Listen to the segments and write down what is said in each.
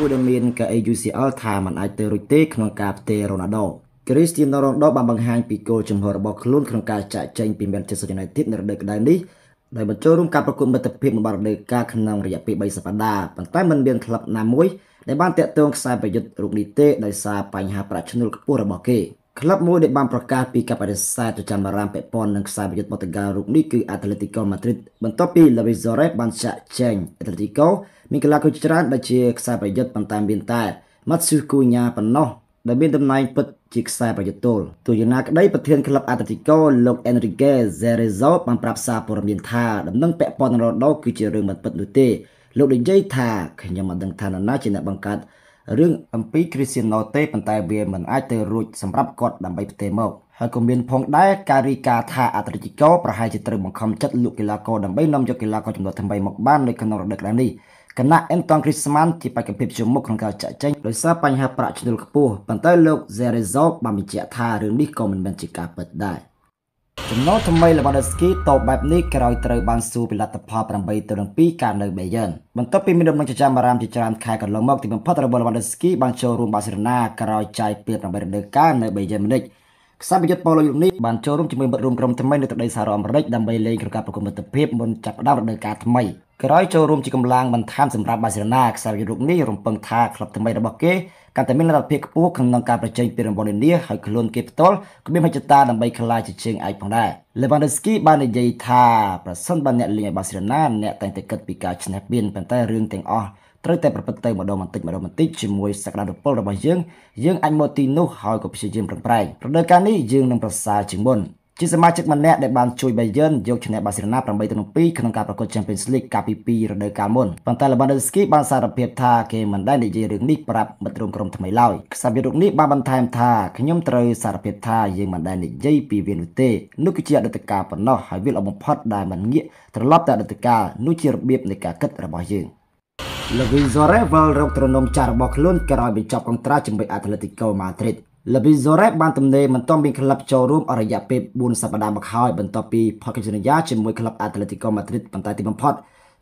មួយដែលមានកា UCL ថាมันអាចទៅរួចទេក្នុងការផ្ទេររ៉ូណាល់ដូគ្រីស្ទីណូរ៉ូណាល់ដូបានបង្ហាញពីគោលជំហររបស់ខ្លួនក្នុងការចាក់ចែងពី Manchester United នៅរដូវក្តៅនេះដែលបញ្ចូលរួមការប្រកួតមិត្តភាពមួយបារដីកាក្នុងរយៈពេល3សប្តាហ៍ប៉ុន្តែមិនមានក្លឹបណាមួយដែលបានតាក់ទងខ្សែប្រយុទ្ធរូបនេះទេដោយសារបញ្ហាប្រាក់ឈ្នួលខ្ពស់របស់គេ។ក្លឹបមួយដែលបានប្រកាសពីការបដិសេធទៅចាំបារាំងពាក់ព័ន្ធនឹងខ្សែប្រយុទ្ធម៉ូតូការូបនេះគឺ Atletico Madrid បន្ទាប់ពី Luis Suarez បានចាក់ចែង Atletico មានកីឡាករច្រើនដែលជាខ្សែប្រយុទ្ធប៉ុន្តែមានតែ Matsu Cunha ប៉ុណ្ណោះដែលមានតំណែងពិតជាខ្សែប្រយុទ្ធទល់ទោះយ៉ាងណាក្តីប្រធានក្លឹប Atletico លោក Enrique Cerezo បានប្រាប់សារព័ត៌មានថាដំណឹងពាក់ព័ន្ធនឹង Ronaldo គឺជារឿងមិនពិតនោះទេលោកនិយាយថាខ្ញុំមិនដឹងថានរណាជាអ្នកបង្កើតរឿងអំពីគ្រីស្ទៀណូទេប៉ុន្តែវាមិនអាចទៅរួចសម្រាប់គាត់ដើម្បីផ្ទេរមកហើយក៏មាន ផងដែរការរីកាថាអត្រិតិកោប្រហែលជាត្រូវបង្ខំចិត្តលោកកីឡាករដើម្បីនាំយកកីឡាករចំនួន8មកបាននៅក្នុងរដូវកាលនេះគណៈអេនតុងគ្រីស្ម៉ាន់ជាបេក្ខភាពជាមុខក្នុងការចាក់ចែងដោយសារបញ្ហាប្រាក់ឈ្នួលខ្ពស់ប៉ុន្តែលោកសេរីសូបានបញ្ជាក់ថារឿងនេះក៏មិនមែនជាការពិតដែរ។ចំណុចថ្មីរបស់ The Ski តបបែបនេះក្រោយត្រូវបានស៊ូពីលទ្ធផល8ទៅនឹង2ការនៅបេយ៉ិនបន្ទាប់ពីមានដំណឹងចិញ្ចាមអារ៉ាមជាច្រើនខែកន្លងមកទីបំផុតរបស់របស់ The Ski បានចូលរួមបាសេឡូណាក្រោយចាយពាន8រដូវកាលនៅបេយ៉ិនម្និចខ្សែប្រយុទ្ធប៉ូឡូយុនេះបានចូលរួមជាមួយមិត្តរួមក្រុមថ្មីនៅទឹកដីសហរដ្ឋអាមេរិកដើម្បីលេងក្រកាត់ប្រកួតមិត្តភាពមុនចាប់ផ្ដើមរដូវកាលថ្មីក្រោយចូលរួមជាកម្លាំងបន្ថែមសម្រាប់បាសេឡូណាខ្សែយុទ្ធរូបនេះរំពឹងថាក្លឹបថ្មីរបស់គេកាន់តែមានលទ្ធភាពខ្ពស់ក្នុងការប្រជែងពានរង្វាន់នានាហើយខ្លួនគេផ្ទាល់ក៏មានមហិច្ឆតាដើម្បីក្លាយជាជើងឯកផងដែរ Lewandowski បាននិយាយថាប្រសិនបើអ្នកលេងឲ្យបាសេឡូណាអ្នកតែងតែគិតពីការឈ្នះពានប៉ុន្តែរឿងទាំងអស់ត្រូវតែប្រព្រឹត្តទៅម្ដងបន្តិចម្ដងបន្តិចជាមួយសក្តានុពលរបស់យើងយើងអាចមកទីនោះហើយក៏ព្យាយាមប្រឹងប្រែងរដូវកាលនេះយើងនឹងប្រសើរជាងមុនជាសមាជិកម្នាក់ដែលបានជួយបាយិនយកឈ្នះ បាសេឡូណា8ទៅ2ក្នុងការប្រកួត Champions League កាលពី2រដូវកាលមុនប៉ុន្តែ Lewandowski បានសារភាពថាគេមិនដែលនិយាយរឿងនេះប្រាប់មិត្តរួមក្រុមថ្មីឡើយខ្សែវារូបនេះបានបន្ថែមថាខ្ញុំត្រូវសារភាពថាយើងមិនដែលនិយាយពីវានោះទេនោះគឺជាអតីតកាលប៉ុណ្ណោះហើយវាល្អបំផុតដែលមិនងាកត្រឡប់ទៅអតីតកាលនោះជារបៀបនៃការគិតរបស់យើងលូវីសរ៉េវ៉ាល់រកត្រនំចាស់របស់ខ្លួនក្រោយបញ្ចប់កុងត្រាជាមួយអាត្លេទីកូម៉ាឌ្រីតលប៊ីសូរ៉េបានទំនេរមិនទាន់មានក្លឹបចូលរួមអស់រយៈពេល4សប្តាហ៍មកហើយ បន្ទាប់ពីផុតកិច្ចសន្យាជាមួយក្លឹប Atletico Madrid ប៉ុន្តែទីបំផុត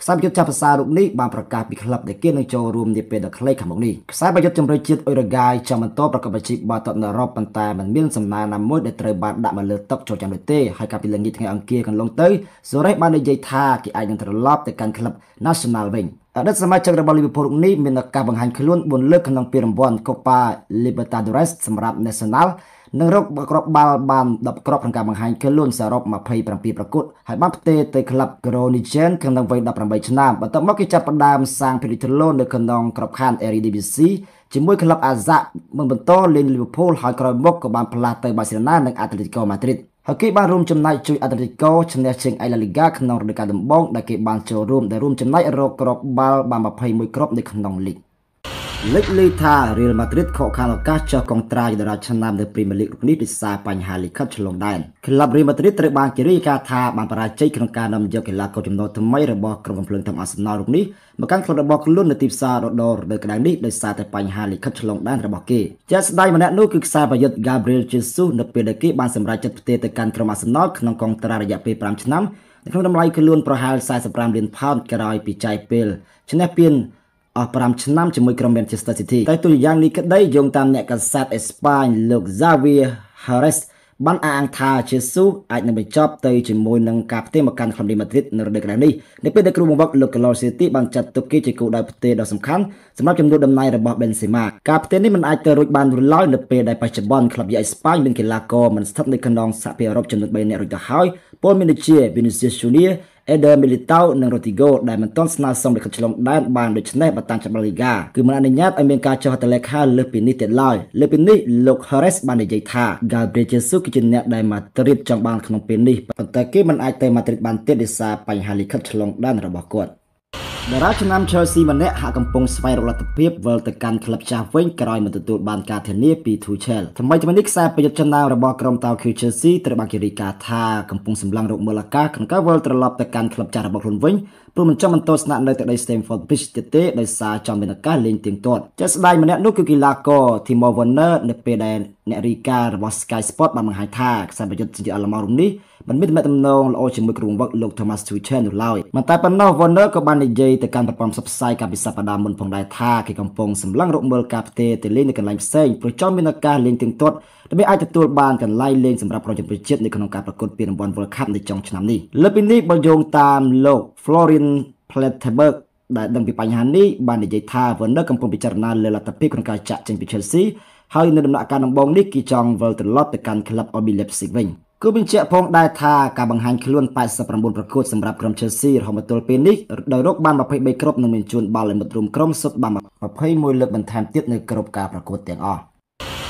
ខ្សែប្រយុទ្ធចាប់ភាសារូបនេះបានប្រកាសពីក្លឹបដែលគេនឹងចូលរួមនាពេលដ៏ខ្លីខាងមុខនេះខ្សែប្រយុទ្ធជំរុញជាតិអ៊ុយរ៉ូហ្គាយចាំបន្តប្រកបអាជីពបាល់ទាត់នៅអឺរ៉ុបប៉ុន្តែមិនមានសំណើណាមួយដែលត្រូវបានដាក់មកលើតុចូលចាំនោះទេហើយកាលពីល្ងាចថ្ងៃអង្គារកន្លងទៅសូរ៉េបាននិយាយថាគេអាចនឹងត្រឡប់ទៅកាន់ក្លឹប National វិញអតីតសមាជិករបស់ Liverpool រូបនេះមានការបង្ហាញខ្លួន4លើកក្នុងពានរង្វាន់ Copa Libertadores សម្រាប់ Nacional និងរកគ្រាប់បាល់បាន10គ្រាប់ក្នុងការបង្ហាញខ្លួនសរុប27ប្រកួតហើយបានផ្ទេរទៅក្លឹប Groningen ក្នុងវ័យ18ឆ្នាំបន្ទាប់មកគេចាប់ផ្ដើមសាងភីរីត្រឡូននៅក្នុងក្របខ័ណ្ឌ Eredivisie ជាមួយក្លឹបអាហ្សាក់មិនបន្តលេង Liverpool ហើយក្រោយមកក៏បានផ្លាស់ទៅ Barcelona និង Atletico Madrid ហើយគេបានរួមចំណែកជួយអាតលេតិកូឈ្នះជើងអៃឡាលីហ្គាក្នុងរដូវកាលដំបូងដែលគេបានចូលរួមដែលរួមចំណែករកគ្រាប់បាល់បាន21គ្រាប់នៅក្នុងលីក។លេចលេខថា Real Madrid ខកខានឱកាសចុះកងត្រាយតារាឆ្នាំនៅ Premier League រូបនេះដោយសារបញ្ហាលិខិតឆ្លងដែនក្លឹប Real Madrid ត្រូវបានគេរាយការណ៍ថាបានបរាជ័យក្នុងការនាំយកកីឡាករចំណូលថ្មីរបស់ក្រុមកំភ្លើងតាម Arsenal រូបនេះមកកាន់ក្លឹបរបស់ខ្លួននៅទីផ្សាររដូវរដូវក្តៅនេះដោយសារតែបញ្ហាលិខិតឆ្លងដែនរបស់គេជាក់ស្ដែងម្នាក់នោះគឺខ្សែប្រយុទ្ធ Gabriel Jesus នៅពេលដែលគេបានសម្រេចចិត្តផ្ទេរទៅកាន់ក្រុម Arsenal ក្នុងកងត្រារយៈពេល5ឆ្នាំក្នុងតម្លៃខ្លួនប្រហែល45លានផោនក្រោយពីចាយពេលឈ្នះពានអស់5ឆ្នាំជាមួយក្រុម Manchester City តែទោះយ៉ាងនេះក្តីយោងតាមអ្នកកាសែតអេស្ប៉ាញលោក Xavier Harris បានអះអាងថាជេស៊ូអាចនឹងបញ្ចប់ទៅជាមួយនឹងការផ្ទេរមកកាន់ក្រុមរីម៉ាឌ្រីតនៅរដូវកន្លងនេះនៅពេលដែលគ្រូបង្វឹកលោកកាឡូសេទីបានចាត់ទុកគេជាគោលដៅផ្ទេរដ៏សំខាន់សម្រាប់ចំនួនដំណ័យរបស់បេនសេម៉ាការផ្ទេរនេះមិនអាចទៅរួចបានរួចឡើយនៅពេលដែលបច្ចុប្បន្នក្លឹបយ៉ាអេស្ប៉ាញមានកីឡាករមិនស្ថិតនៅក្នុងសហភាពអឺរ៉ុបចំនួន3នាក់រួចទៅហើយពលមានដូចជា Vinicius Junior Eder Militao និង Rodrigo ដែលមិនទាន់ស្នើសុំលិខិតឆ្លងដែនបានដូច្នេះបើតាមច្បាប់លីហ្គាគឺមិនអនុញ្ញាតឲ្យមានការចុះហត្ថលេខាលើសពីនេះទៀតឡើយលើសពីនេះលោក Harris បាននិយាយថា Gabriel Jesus គឺជាអ្នកដែល Madrid ចង់បានក្នុងពេលនេះប៉ុន្តែគេមិនអាចទៅ Madrid បានទៀតដោយសារបញ្ហាលិខិតឆ្លងដែនរបស់គាត់តារាឆ្នាំ Chelsea ម្នាក់ហាក់កំពុងស្វែងរកលទ្ធភាពវិលទៅកាន់ក្លឹបចាស់វិញក្រោយមិនទទួលបានការធានាពី Tuchel ថ្មីថ្មីនេះខ្សែប្រយុទ្ធចំណារបស់ក្រុមតៅឃី Chelsea ត្រូវបានគេរាយការណ៍ថាកំពុងសម្លឹងរកមូលឱកាសក្នុងការវិលត្រឡប់ទៅកាន់ក្លឹបចាស់របស់ខ្លួនវិញព្រោះមិនចង់បន្តស្នាក់នៅទឹកដី Stamford Bridge ទៀតទេដោយសារចង់មានឱកាសលេងទៀងទាត់ជាក់ស្ដែងម្នាក់នោះគឺកីឡាករ Timo Werner នៅពេលដែលអ្នករាយការណ៍របស់ Sky Sport បានបង្ហាញថាខ្សែប្រយុទ្ធជាអល្លម៉ង់រូមនេះមិនមានទំនាក់ទំនងល្អជាមួយគ្រូបង្វឹកលោក Thomas Tuchel នោះឡើយមិនតែប៉ុណ្ណោះ Werner ក៏បាននិយាយទៅកាន់ប្រព័ន្ធផ្សព្វផ្សាយកាលពីសប្តាហ៍មុនផងដែរថាគេកំពុងសម្លឹងរកមើលការផ្ទេរទៅលេងនៅកន្លែងផ្សេងព្រោះចង់មានឱកាសលេងទៀងទាត់ដើម្បីអាចទទួលបានកន្លែងលេងសម្រាប់ប្រជាប្រជាជាតិនៅក្នុងការប្រកួតពានរង្វាន់ World Cup នៅចុងឆ្នាំនេះលើពីនេះបើយោងតាមលោក Florian Plettenberg ដែលដឹងពីបញ្ហានេះបាននិយាយ ថាវណ្ណកំពុងពិចារណាលើលទ្ធភាពក្នុងការចាក់ចេញពី Chelsea ហើយនៅដំណាក់កាលដំបូងនេះគេចង់វិលត្រឡប់ទៅកាន់ក្លឹប RB Leipzig វិញគឺបញ្ជាក់ផងដែរថាការបង្ហាញខ្លួន89ប្រកួតសម្រាប់ក្រុម Chelsea រហូតមកទល់ពេលនេះដោយរកបាន23គ្រាប់និងមានជួនបាល់ឲ្យមិត្តរួមក្រុមសុទ្ធបាន21លើកបន្ថែមទៀតនៅគ្រប់ការប្រកួតទាំងអស់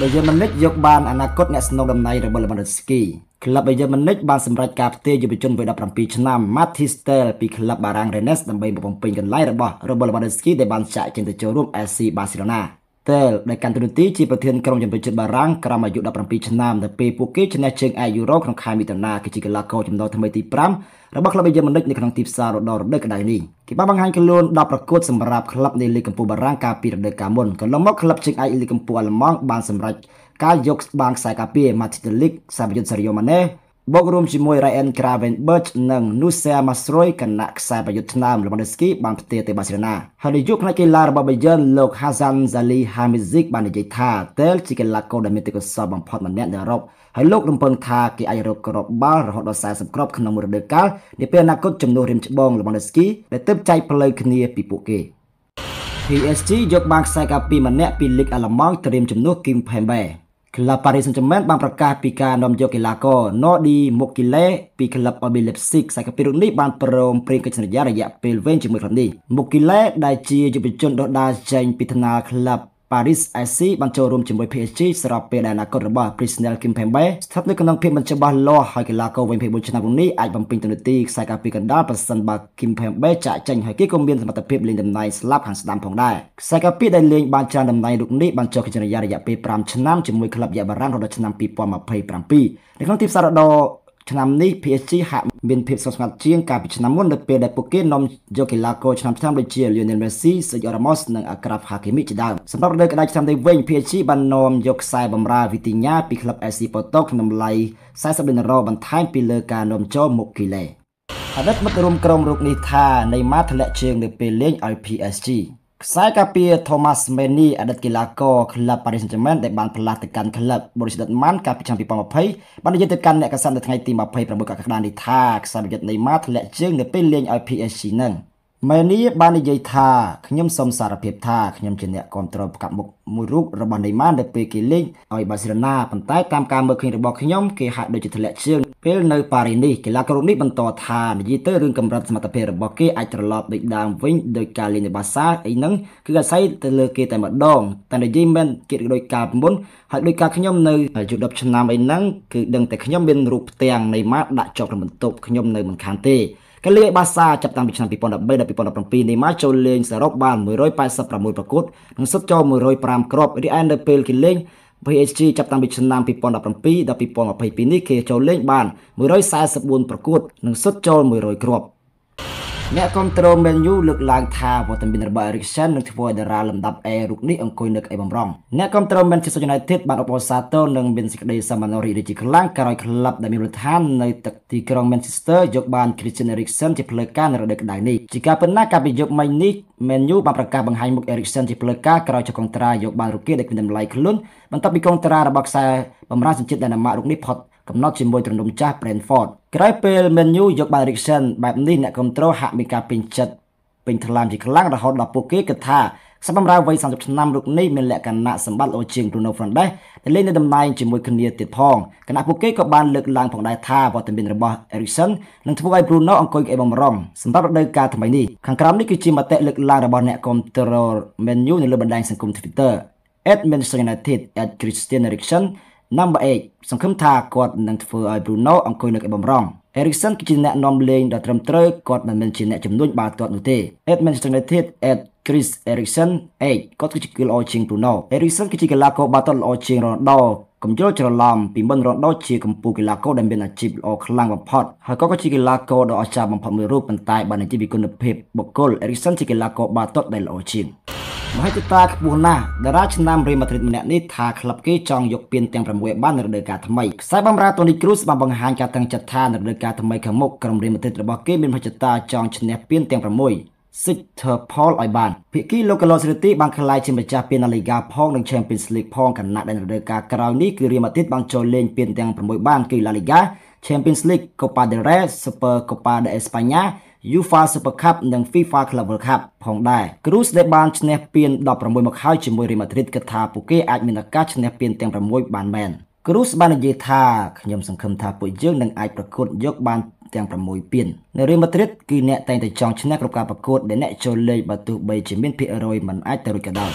ដោយយឺម៉ានិចយកបានអនាគតអ្នកស្នងតំណែងរបស់ Lewandowski ក្លឹបយឺម៉ានិចបានសម្រេចការផ្ទេរយុវជនវ័យ17ឆ្នាំ Matti Stel ពីក្លឹបបារាំង Rennes ដើម្បីបំពេញកន្លែងរបស់របស់ Lewandowski ដែលបានចាក់ចេញទៅចូលរួម FC Barcelona Tel ដែលកាន់តួនាទីជាប្រធានក្រុមជំនុំជិតបារាំងក្រោមអាយុ17ឆ្នាំនៅពេលពួកគេឈ្នះជើងឯកយូរ៉ូក្នុងខែមិថុនាគឺជាកីឡាករចំណោថ្មីទី5របស់ក្លឹបយេម៉ានិកនៅក្នុងទីផ្សាររដូវរដូវក្តៅនេះគេបានបង្ហាញខ្លួនដល់ប្រកួតសម្រាប់ក្លឹបនៃលីគកំពូលបារាំងកាលពីរដូវកាលមុនកន្លងមកក្លឹបជើងឯកលីគកំពូលអាល្លឺម៉ង់បានសម្រេចការយកបានខ្សែការពារ Martinelli សាបយុទ្ធសារីយ៉ូម៉ាណេបូករួមជាមួយ Ryan Gravenberch និង Nusa Masroy គណៈខ្សែប្រយុទ្ធថ្នើម Lewandowski បានផ្ទេរទៅបាសេឡូណាហើយនាយកផ្នែកកីឡារបស់ Bayern លោក Hasan Zali Hamidzic បាននិយាយថាតែលជាកីឡាករដែលមានទេពកោសល្យបំផុតម្នាក់នៅអឺរ៉ុបហើយលោករំពឹងថាគេអាចរកគ្រាប់បាល់រហូតដល់40គ្រាប់ក្នុងមួយរដូវកាលនាពេលអនាគតចំនួនរៀមច្បង Lewandowski ដែលទើបចែកផ្លូវគ្នាពីពួកគេ PSG យកបានខ្សែកាពីម្នាក់ពីលីកអាល្លឺម៉ង់ត្រៀមជំនួស Kim Pembe ក្លឹប Paris Saint-Germain បានប្រកាសពីការនាំយកកីឡាករ Nordi Mukile ពីក្លឹប RB Leipzig ខ្សែកាពីរូបនេះបានព្រមព្រៀងកិច្ចសន្យារយៈពេលវែងជាមួយក្រុមនេះ Mukile ដែលជាយុវជនដុះដាលចេញពីថ្នាលក្លឹប Paris SC បានចូលរួមជាមួយ PSG ស្របពេលដែលអនាគតរបស់ Presnel Kimpembe ស្ថិតនៅក្នុងភាពមិនច្បាស់លាស់ហើយកីឡាករវ័យ24ឆ្នាំរូបនេះអាចបំពេញតួនាទីខ្សែការពារកណ្ដាលប្រសិនបើ Kimpembe ចាក់ចេញហើយគេក៏មានសមត្ថភាពលេងតំណែងស្លាប់ខាងស្ដាំផងដែរខ្សែការពារដែលលេងបានច្រើនតំណែងរូបនេះបានចុះកិច្ចរយៈរយៈពេល5ឆ្នាំជាមួយក្លឹបយ៉ាបារាំងរដូវឆ្នាំ2027នៅក្នុងទីផ្សាររដូវឆ្នាំនេះ PSG ហាក់មានភាពស្ងប់ស្ងាត់ជាងកាលពីឆ្នាំមុននៅពេលដែលពួកគេនាំយកកីឡាករឆ្នាំឆ្នាំដូចជា Lionel Messi, Sergio Ramos និង Achraf Hakimi ជាដើមសម្រាប់រដូវក្តៅឆ្នាំនេះវិញ PSG បាននាំយកខ្សែបម្រើ Vitinha ពីក្លឹប AC Porto ក្នុងតម្លៃ40លានដុល្លារបន្ថែមពីលើការនាំចូលមុខគីឡេអតីតមិត្តរួមក្រុមរូបនេះថានៃម៉ាធ្លាក់ជើងនៅពេលលេងឲ្យ PSG ខ្សែការពារ Thomas Meany អតីតកីឡាករក្លឹប Paris Saint-Germain ដែលបានផ្លាស់ទៅកាន់ក្លឹប Borussia Dortmund កាលពីឆ្នាំ2020បាននិយាយទៅកាន់អ្នកកសិននៅថ្ងៃទី26កក្កដានេះថាខ្សែប្រយុទ្ធ Neymar ធ្លាក់ជើងនៅពេលលេងឲ្យ PSG នឹង Meany បាននិយាយថាខ្ញុំសូមសារភាពថាខ្ញុំជាអ្នកគ្រប់គ្រងប្រកាប់មុខមួយរូបរបស់ Neymar នៅពេលគេលេងឲ្យ Barcelona ប៉ុន្តែតាមការមើលឃើញរបស់ខ្ញុំគេហាក់ដូចជាធ្លាក់ជើងពេលនៅប៉ារីសនេះកីឡាករនេះបន្តថានិយាយទៅរឿងកម្រិតសមត្ថភាពរបស់គេអាចត្រឡប់ដូចដើមវិញដោយការលេងនៅបាសាអីហ្នឹងគឺអាស្រ័យទៅលើគេតែម្ដងតែនិយាយមែនគិតដោយការមុនហើយដោយការខ្ញុំនៅយុទ្ធ10ឆ្នាំអីហ្នឹងគឺដឹងតែខ្ញុំមានរូបផ្ទាំងនៃម៉ាដាក់ជាប់ក្នុងបន្ទប់ខ្ញុំនៅមិនខានទេកាលីបាសាចាប់តាំងពីឆ្នាំ2013ដល់2017នេះមកចូលលេងសរុបបាន186ប្រកួតនិងសុទ្ធចូល105គ្រាប់រីឯនៅពេលគេលេង PHG ចាប់តាំងពីឆ្នាំ2017ដល់2022នេះ គេចូលលេងបាន144ប្រកួតនិងសុទ្ធចូល100គ្រាប់អ្នកគ្រប់គ្រង Man U លើកឡើងថាវត្តមានរបស់ Eriksen នឹងធ្វើឲ្យតារាលំដាប់ A រូបនេះអង្គុយនៅក្អេបំរងអ្នកគ្រប់គ្រង Manchester United បានអបអរសាទរនឹងមានសេចក្តីសមានរីករាយជាខ្លាំងក្រោយក្លឹបដែលមានមូលដ្ឋាននៅទឹកទីក្រុង Manchester យកបាន Christian Eriksen ជាផ្លូវការនៅរដូវក្តៅនេះជាការពិតណាស់កាលពីយប់មិញនេះ Man U បានប្រកាសបង្ហាញមុខ Eriksen ជាផ្លូវការក្រោយចុះកងត្រាយកបាល់រូគីដែលគ្មានតម្លៃខ្លួនបន្ទាប់ពីកងត្រារបស់ខ្សែបម្រើសញ្ជាតិដាណាម៉ាករូបនេះផុតកំណត់ជាមួយទ្រនំចាស់ Brentford ក្រោយពេល Man U យកបាល់ Eriksen បែបនេះអ្នកគ្រប់គ្រងហាក់មានការពេញចិត្តពេញថ្លាមជាខ្លាំងរហូតដល់ពួកគេគិតថាសម្បំរាវវ័យ30ឆ្នាំរូបនេះមានលក្ខណៈសម្បត្តិល្អជាង Bruno Fernandes ដែលលេងនៅតំណែងជាមួយគ្នាទៀតផងគណៈពួកគេក៏បានលើកឡើងផងដែរថាវត្តមានរបស់ Eriksen នឹងធ្វើឲ្យ Bruno អង្គុយក្អេបំរំសម្រាប់រដូវកាលថ្មីនេះខាងក្រោមនេះគឺជាមតិលើកឡើងរបស់អ្នកគាំទ្រ Man U នៅលើបណ្ដាញសង្គម Twitter @manchester united @christian eriksen number 8សង្ឃឹមថាគាត់នឹងធ្វើឲ្យ Bruno អង្គុយនៅក្បំរង Eriksen គឺជាអ្នកនាំលេងដ៏ត្រឹមត្រូវគាត់មិនមែនជាអ្នកជំនួញបាល់ទាត់នោះទេ Ed Manchester United Ed Chris Eriksen 8គាត់គឺជាគីឡូជាង Bruno Eriksen គឺជាកីឡាករបាល់ទាត់ល្អជាង Ronaldo កំយល់ច្រឡំពីមុនរ៉ូដូជាកម្ពុជាកីឡាករដែលមានអាជីពល្អខ្លាំងបំផុតហើយក៏ជាកីឡាករដ៏អស្ចារ្យបំផុតមួយរូបប៉ុន្តែបើនិយាយពីគុណភាពបុគ្គលអេរីកសិនជាកីឡាករបាល់ទាត់ដែលល្អជាងមហិច្ឆតាខ្ពស់ណាស់តារាឆ្នាំរៀលម៉ាឌ្រីតម្នាក់នេះថាក្លឹបគេចង់យកពានទាំង6បាននៅរដូវកាលថ្មីខ្សែបម្រើតូនីគ្រូសបានបង្ហាញការតាំងចិត្តថានៅរដូវកាលថ្មីខាងមុខក្រុមរៀលម៉ាឌ្រីរបស់គេមានមហិច្ឆតាចង់ឈ្នះពានទាំង6 Sixter Paul ឲ្យបានភាគីលោកកឡូសេរីបានក្លាយជាម្ចាស់ពានឡាលីហ្គាផងនិង Champions League ផងខណៈដែលរដូវកាលក្រោយនេះគឺរៀលម៉ាឌ្រីតបានចូលលេងពានទាំង6បានគឺឡាលីហ្គា Champions League Copa del Rey Super Copa de España UEFA Super Cup និង FIFA Club World Cup ផងដែរ Cruz ដែលបានឈ្នះពាន16មកហើយជាមួយ Real Madrid គិតថាពួកគេអាចមានឱកាសឈ្នះពានទាំង6បានមែន Cruz បាននិយាយថាខ្ញុំសង្ឃឹមថាពួកយើងនឹងអាចប្រកួតយកបានទាំង6ពាននៅរៀលម៉ាឌ្រីតគឺអ្នកតែងតែចង់ឈ្នះគ្រប់ការប្រកួតដែលអ្នកចូលលេងបើទោះបីជាមានភាគរយមិនអាចទៅរួចក៏ដោយ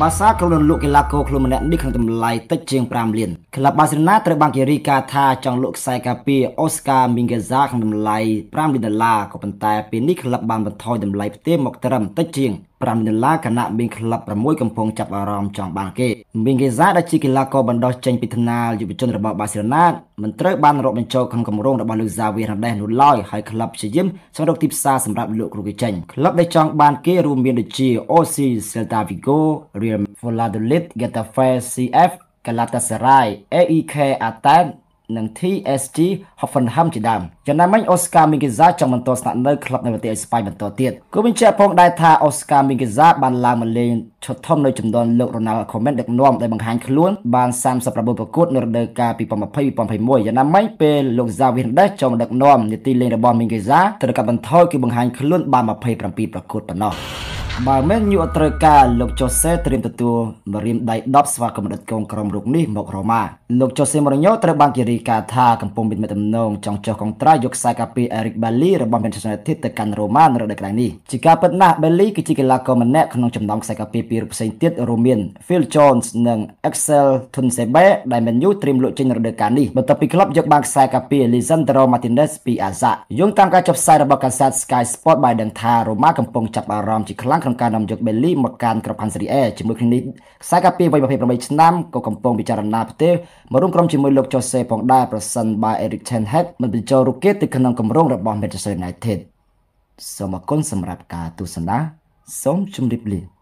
បាសាក្រុមនឹងលក់កីឡាករខ្លួនម្នាក់នេះក្នុងតម្លៃតិចជាង5លានក្លឹបបាសេឡូណាត្រូវបានគេរាយការណ៍ថាចង់លក់ខ្សែការពារអូស្ការមីងហ្គាក្នុងតម្លៃ5លានដុល្លារក៏ប៉ុន្តែពេលនេះក្លឹបបានបន្ថយតម្លៃផ្ទេរមកត្រឹមតិចជាង5ដុល្លារខណៈមីងក្លឹប6កំពុងចាប់អារម្មណ៍ចង់បានគេមីងហ្គេសាដែលជាកីឡាករបណ្ដោះចេញពីថ្នាលយុវជនរបស់បាសេឡូណាមិនត្រូវបានរាប់បញ្ចូលក្នុងគម្រោងរបស់លូសាវីរ៉ាដេសនោះឡើយហើយក្លឹបព្យាយាមស្វែងរកទីផ្សារសម្រាប់លោកគ្រូគេចេញក្លឹបដែលចង់បានគេរួមមានដូចជា OC Celta Vigo Real Valladolid Getafe CF Galatasaray AEK Athens និង TSG Hoffenheim ជាដើមចំណែកមិញ Oscar Mingueza ចង់បន្តស្នាក់នៅក្លឹបនៅប្រទេសអេស្ប៉ាញបន្តទៀតគូបញ្ជាក់ផងដែរថា Oscar Mingueza បានឡើងមកលេងឈុតធំនៅចំនួនលោក Ronald Koeman ដឹកនាំដែលបង្ហាញខ្លួនបាន39ប្រកួតនៅរដូវកាល2020 2021យ៉ាងណាមិញពេលលោក Xavi Hernandez ចូលមកដឹកនាំនីតិលេងរបស់ Mingueza ត្រូវកាត់បន្ថយគឺបង្ហាញខ្លួនបាន27ប្រកួតប៉ុណ្ណោះបើមិនញក់ត្រូវការលោកចូសេត្រៀមទទួលមរៀមដៃ10ស្វាគមន៍ដិតកងក្រុមរូបនេះមករ៉ូម៉ាលោកចូសេម៉ូរ៉ាញ៉ូត្រូវបានគេរាយការណ៍ថាកំពុងមានទំនងចង់ចុះកងត្រាយកខ្សែការពារ Eric Bailly របស់ Manchester United ទៅកាន់រ៉ូម៉ានៅរដូវក្រាំងនេះជាការពិតណាស់ Bailly គឺជាកីឡាករម្នាក់ក្នុងចំណោមខ្សែការពារពីររូបផ្សេងទៀតរួមមាន Phil Jones និង Axel Tunsebe ដែល Man U ត្រៀមលក់ចេញរដូវកាលនេះបន្ទាប់ពីក្លឹបយកបានខ្សែការពារ Lisandro Martinez ពី Ajax យោងតាមការចុះផ្សាយរបស់កាសែត Sky Sport បានដឹងថារ៉ូម៉ាកំពុងចាប់អារម្មណ៍ជាខ្លាំងក្នុងការនាំយក Bailey មកកាន់ក្របខ័ណ្ឌ Serie A ជាមួយគ្នានេះខ្សែការពារវ័យ28ឆ្នាំក៏កំពុងពិចារណាផ្ទេរមករួមក្រុមជាមួយលោក Jose ផងដែរប្រសិនបើ Erik ten Hag មិនបញ្ចូលរូបគេទៅក្នុងគម្រោងរបស់ Manchester United សូមអរគុណសម្រាប់ការទស្សនា សូមជម្រាបលា